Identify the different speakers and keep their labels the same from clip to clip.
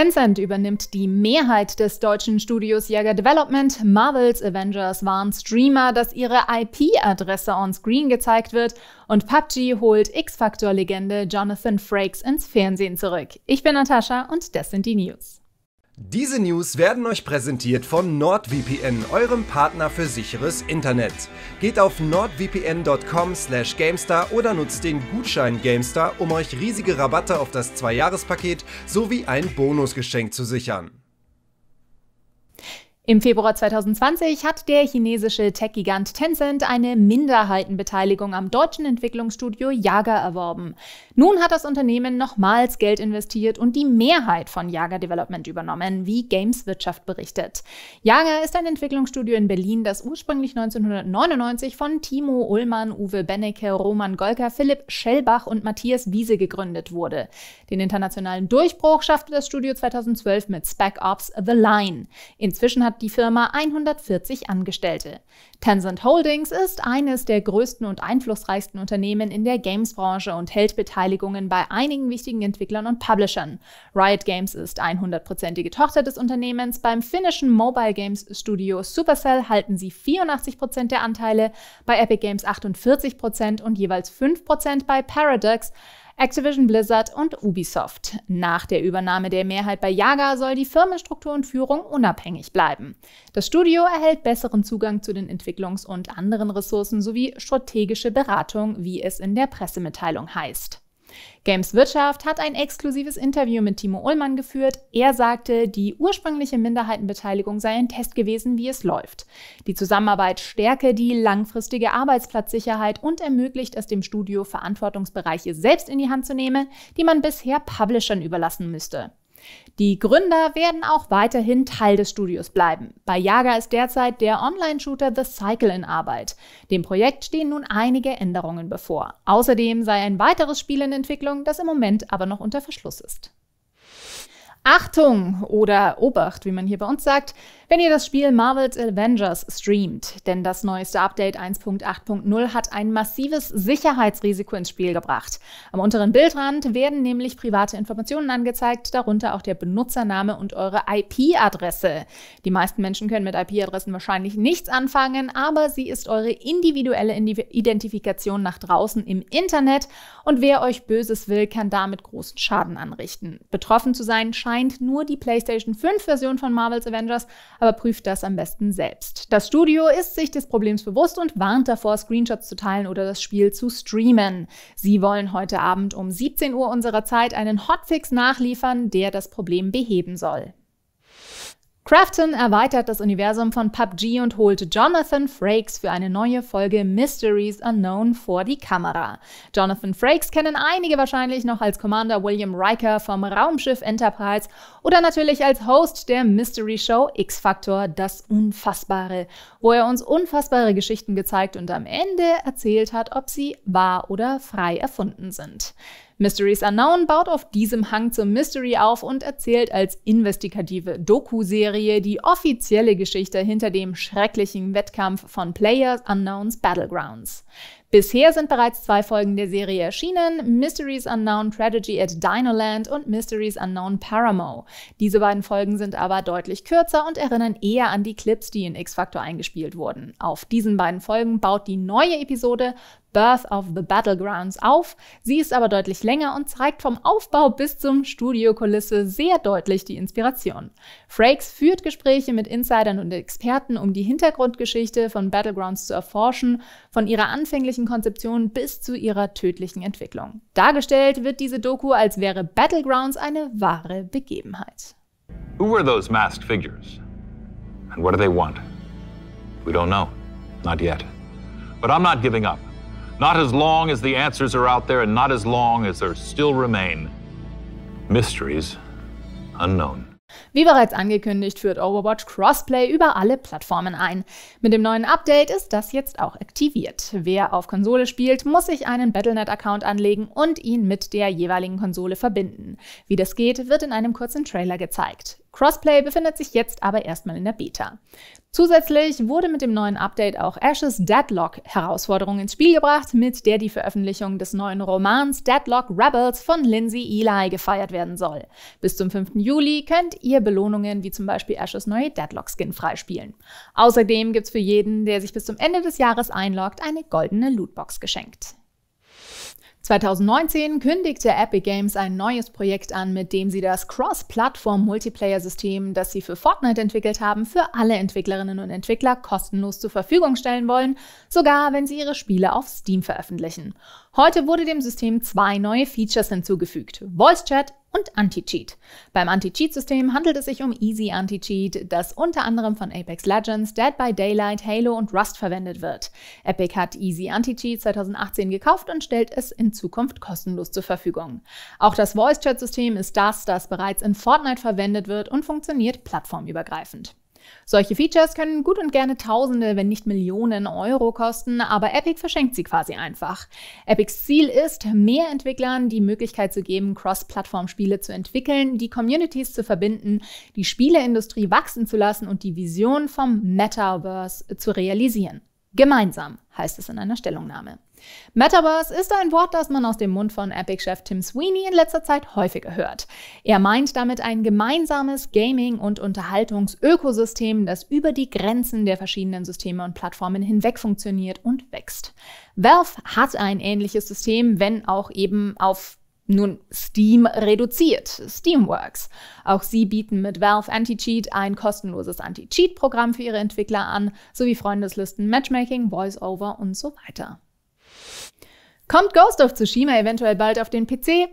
Speaker 1: Tencent übernimmt die Mehrheit des deutschen Studios Jäger Development. Marvels Avengers warnt Streamer, dass ihre IP-Adresse on Screen gezeigt wird. Und PUBG holt X-Factor-Legende Jonathan Frakes ins Fernsehen zurück. Ich bin Natascha und das sind die News. Diese News werden euch präsentiert von NordVPN, eurem Partner für sicheres Internet. Geht auf nordvpn.com/gamestar oder nutzt den Gutschein Gamestar, um euch riesige Rabatte auf das Zweijahrespaket sowie ein Bonusgeschenk zu sichern. Im Februar 2020 hat der chinesische Tech-Gigant Tencent eine Minderheitenbeteiligung am deutschen Entwicklungsstudio Jager erworben. Nun hat das Unternehmen nochmals Geld investiert und die Mehrheit von Jager Development übernommen, wie Games Wirtschaft berichtet. Jager ist ein Entwicklungsstudio in Berlin, das ursprünglich 1999 von Timo Ullmann, Uwe Bennecke, Roman Golka, Philipp Schellbach und Matthias Wiese gegründet wurde. Den internationalen Durchbruch schaffte das Studio 2012 mit Spec Ops The Line. Inzwischen hat die Firma 140 Angestellte. Tencent Holdings ist eines der größten und einflussreichsten Unternehmen in der Games-Branche und hält Beteiligungen bei einigen wichtigen Entwicklern und Publishern. Riot Games ist 100%ige Tochter des Unternehmens. Beim finnischen Mobile Games Studio Supercell halten sie 84% der Anteile, bei Epic Games 48% und jeweils 5% bei Paradox. Activision Blizzard und Ubisoft. Nach der Übernahme der Mehrheit bei Jaga soll die Firmenstruktur und Führung unabhängig bleiben. Das Studio erhält besseren Zugang zu den Entwicklungs- und anderen Ressourcen sowie strategische Beratung, wie es in der Pressemitteilung heißt. Games Wirtschaft hat ein exklusives Interview mit Timo Ullmann geführt. Er sagte, die ursprüngliche Minderheitenbeteiligung sei ein Test gewesen, wie es läuft. Die Zusammenarbeit stärke die langfristige Arbeitsplatzsicherheit und ermöglicht es dem Studio, Verantwortungsbereiche selbst in die Hand zu nehmen, die man bisher Publishern überlassen müsste. Die Gründer werden auch weiterhin Teil des Studios bleiben. Bei Jager ist derzeit der Online-Shooter The Cycle in Arbeit. Dem Projekt stehen nun einige Änderungen bevor. Außerdem sei ein weiteres Spiel in Entwicklung, das im Moment aber noch unter Verschluss ist. Achtung oder Obacht, wie man hier bei uns sagt wenn ihr das Spiel Marvel's Avengers streamt. Denn das neueste Update 1.8.0 hat ein massives Sicherheitsrisiko ins Spiel gebracht. Am unteren Bildrand werden nämlich private Informationen angezeigt, darunter auch der Benutzername und eure IP-Adresse. Die meisten Menschen können mit IP-Adressen wahrscheinlich nichts anfangen, aber sie ist eure individuelle Identifikation nach draußen im Internet und wer euch Böses will, kann damit großen Schaden anrichten. Betroffen zu sein scheint nur die PlayStation 5-Version von Marvel's Avengers, aber prüft das am besten selbst. Das Studio ist sich des Problems bewusst und warnt davor, Screenshots zu teilen oder das Spiel zu streamen. Sie wollen heute Abend um 17 Uhr unserer Zeit einen Hotfix nachliefern, der das Problem beheben soll. Crafton erweitert das Universum von PUBG und holt Jonathan Frakes für eine neue Folge Mysteries Unknown vor die Kamera. Jonathan Frakes kennen einige wahrscheinlich noch als Commander William Riker vom Raumschiff Enterprise oder natürlich als Host der Mystery Show X-Factor Das Unfassbare, wo er uns unfassbare Geschichten gezeigt und am Ende erzählt hat, ob sie wahr oder frei erfunden sind. Mysteries Unknown baut auf diesem Hang zum Mystery auf und erzählt als investigative Doku-Serie Serie die offizielle Geschichte hinter dem schrecklichen Wettkampf von Players Unknowns Battlegrounds. Bisher sind bereits zwei Folgen der Serie erschienen, Mysteries Unknown Tragedy at Dinoland und Mysteries Unknown Paramo. Diese beiden Folgen sind aber deutlich kürzer und erinnern eher an die Clips, die in X-Factor eingespielt wurden. Auf diesen beiden Folgen baut die neue Episode Birth of the Battlegrounds auf. Sie ist aber deutlich länger und zeigt vom Aufbau bis zum Studiokulisse sehr deutlich die Inspiration. Frakes führt Gespräche mit Insidern und Experten, um die Hintergrundgeschichte von Battlegrounds zu erforschen, von ihrer anfänglichen Konzeption bis zu ihrer tödlichen Entwicklung. Dargestellt wird diese Doku, als wäre Battlegrounds eine wahre Begebenheit. Who were those masked figures? And what do they want? We don't know. Not yet. But I'm not giving up. Not as long as the answers are out there and not as long as there still remain mysteries unknown. Wie bereits angekündigt, führt Overwatch Crossplay über alle Plattformen ein. Mit dem neuen Update ist das jetzt auch aktiviert. Wer auf Konsole spielt, muss sich einen Battlenet-Account anlegen und ihn mit der jeweiligen Konsole verbinden. Wie das geht, wird in einem kurzen Trailer gezeigt. Crossplay befindet sich jetzt aber erstmal in der Beta. Zusätzlich wurde mit dem neuen Update auch Ashes Deadlock Herausforderung ins Spiel gebracht, mit der die Veröffentlichung des neuen Romans Deadlock Rebels von Lindsay Eli gefeiert werden soll. Bis zum 5. Juli könnt ihr Belohnungen wie zum Beispiel Ashes neue Deadlock Skin freispielen. Außerdem gibt's für jeden, der sich bis zum Ende des Jahres einloggt, eine goldene Lootbox geschenkt. 2019 kündigte Epic Games ein neues Projekt an, mit dem sie das Cross-Plattform-Multiplayer-System, das sie für Fortnite entwickelt haben, für alle Entwicklerinnen und Entwickler kostenlos zur Verfügung stellen wollen, sogar wenn sie ihre Spiele auf Steam veröffentlichen. Heute wurde dem System zwei neue Features hinzugefügt: Voice Chat und Anti-Cheat. Beim Anti-Cheat-System handelt es sich um Easy Anti-Cheat, das unter anderem von Apex Legends, Dead by Daylight, Halo und Rust verwendet wird. Epic hat Easy Anti-Cheat 2018 gekauft und stellt es in Zukunft kostenlos zur Verfügung. Auch das Voice-Chat-System ist das, das bereits in Fortnite verwendet wird und funktioniert plattformübergreifend. Solche Features können gut und gerne Tausende, wenn nicht Millionen Euro kosten, aber Epic verschenkt sie quasi einfach. Epics Ziel ist, mehr Entwicklern die Möglichkeit zu geben, Cross-Plattform-Spiele zu entwickeln, die Communities zu verbinden, die Spieleindustrie wachsen zu lassen und die Vision vom Metaverse zu realisieren. Gemeinsam heißt es in einer Stellungnahme. Metaverse ist ein Wort, das man aus dem Mund von Epic-Chef Tim Sweeney in letzter Zeit häufiger hört. Er meint damit ein gemeinsames Gaming- und Unterhaltungsökosystem, das über die Grenzen der verschiedenen Systeme und Plattformen hinweg funktioniert und wächst. Valve hat ein ähnliches System, wenn auch eben auf nun Steam reduziert, Steamworks. Auch sie bieten mit Valve Anti-Cheat ein kostenloses Anti-Cheat-Programm für ihre Entwickler an, sowie Freundeslisten, Matchmaking, Voice-Over und so weiter. Kommt Ghost of Tsushima eventuell bald auf den PC?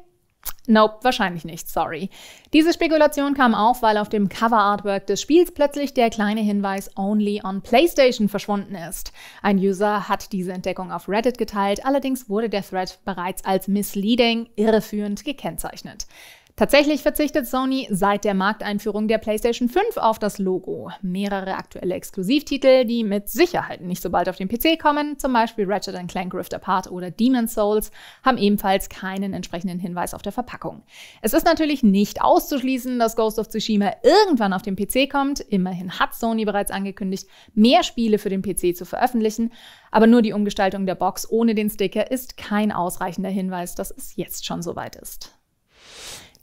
Speaker 1: Nope, wahrscheinlich nicht, sorry. Diese Spekulation kam auf, weil auf dem Cover-Artwork des Spiels plötzlich der kleine Hinweis Only on PlayStation verschwunden ist. Ein User hat diese Entdeckung auf Reddit geteilt, allerdings wurde der Thread bereits als misleading, irreführend gekennzeichnet. Tatsächlich verzichtet Sony seit der Markteinführung der PlayStation 5 auf das Logo. Mehrere aktuelle Exklusivtitel, die mit Sicherheit nicht so bald auf den PC kommen, zum Beispiel Ratchet Clank Rift Apart oder Demon's Souls, haben ebenfalls keinen entsprechenden Hinweis auf der Verpackung. Es ist natürlich nicht auszuschließen, dass Ghost of Tsushima irgendwann auf den PC kommt. Immerhin hat Sony bereits angekündigt, mehr Spiele für den PC zu veröffentlichen. Aber nur die Umgestaltung der Box ohne den Sticker ist kein ausreichender Hinweis, dass es jetzt schon soweit ist.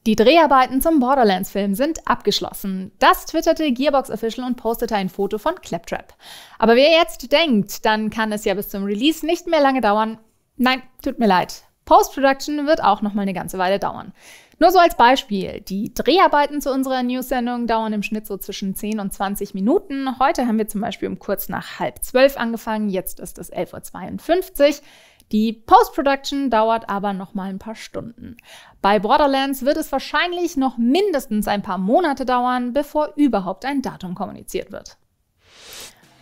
Speaker 1: Die Dreharbeiten zum Borderlands-Film sind abgeschlossen. Das twitterte Gearbox Official und postete ein Foto von Claptrap. Aber wer jetzt denkt, dann kann es ja bis zum Release nicht mehr lange dauern. Nein, tut mir leid. Post-Production wird auch noch mal eine ganze Weile dauern. Nur so als Beispiel, die Dreharbeiten zu unserer News-Sendung dauern im Schnitt so zwischen 10 und 20 Minuten. Heute haben wir zum Beispiel um kurz nach halb zwölf angefangen, jetzt ist es 11.52 Uhr. Die Post-Production dauert aber noch mal ein paar Stunden. Bei Borderlands wird es wahrscheinlich noch mindestens ein paar Monate dauern, bevor überhaupt ein Datum kommuniziert wird.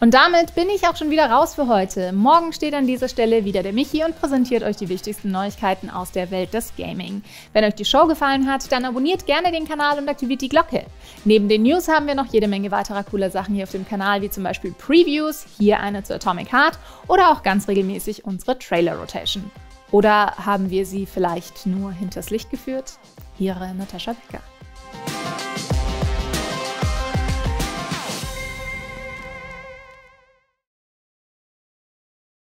Speaker 1: Und damit bin ich auch schon wieder raus für heute. Morgen steht an dieser Stelle wieder der Michi und präsentiert euch die wichtigsten Neuigkeiten aus der Welt des Gaming. Wenn euch die Show gefallen hat, dann abonniert gerne den Kanal und aktiviert die Glocke. Neben den News haben wir noch jede Menge weiterer cooler Sachen hier auf dem Kanal, wie zum Beispiel Previews, hier eine zu Atomic Heart oder auch ganz regelmäßig unsere Trailer Rotation. Oder haben wir sie vielleicht nur hinters Licht geführt? Ihre Natascha Becker.